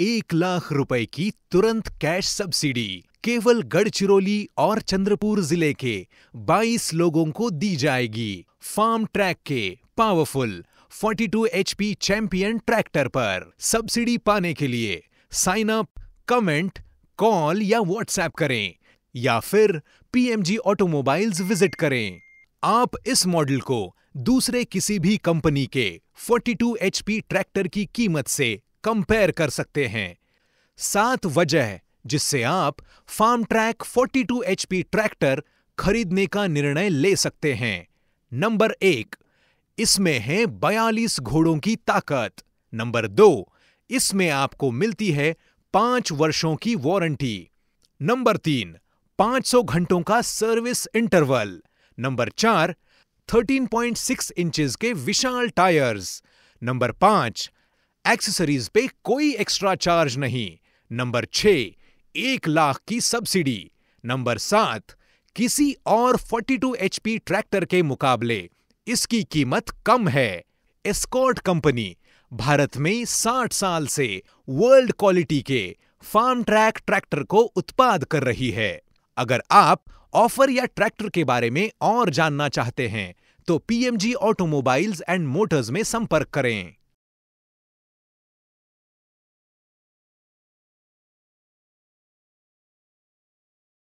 एक लाख रुपए की तुरंत कैश सब्सिडी केवल गढ़चिरौली और चंद्रपुर जिले के 22 लोगों को दी जाएगी फार्म ट्रैक के पावरफुल 42 पी चैंपियन ट्रैक्टर पर सब्सिडी पाने के लिए साइन अप कमेंट कॉल या व्हाट्सएप करें या फिर पीएमजी ऑटोमोबाइल्स विजिट करें आप इस मॉडल को दूसरे किसी भी कंपनी के 42 एच ट्रैक्टर की कीमत से कंपेयर कर सकते हैं सात वजह जिससे आप फार्म ट्रैक 42 एचपी ट्रैक्टर खरीदने का निर्णय ले सकते हैं नंबर एक इसमें है 42 घोड़ों की ताकत नंबर दो इसमें आपको मिलती है पांच वर्षों की वारंटी नंबर तीन 500 घंटों का सर्विस इंटरवल नंबर चार 13.6 इंचेस के विशाल टायर्स नंबर पांच एक्सेसरीज पे कोई एक्स्ट्रा चार्ज नहीं नंबर छह एक लाख की सब्सिडी नंबर सात किसी और 42 एचपी ट्रैक्टर के मुकाबले इसकी कीमत कम है एस्कॉर्ट कंपनी भारत में 60 साल से वर्ल्ड क्वालिटी के फार्म ट्रैक ट्रैक्टर को उत्पाद कर रही है अगर आप ऑफर या ट्रैक्टर के बारे में और जानना चाहते हैं तो पीएमजी ऑटोमोबाइल्स एंड मोटर्स में संपर्क करें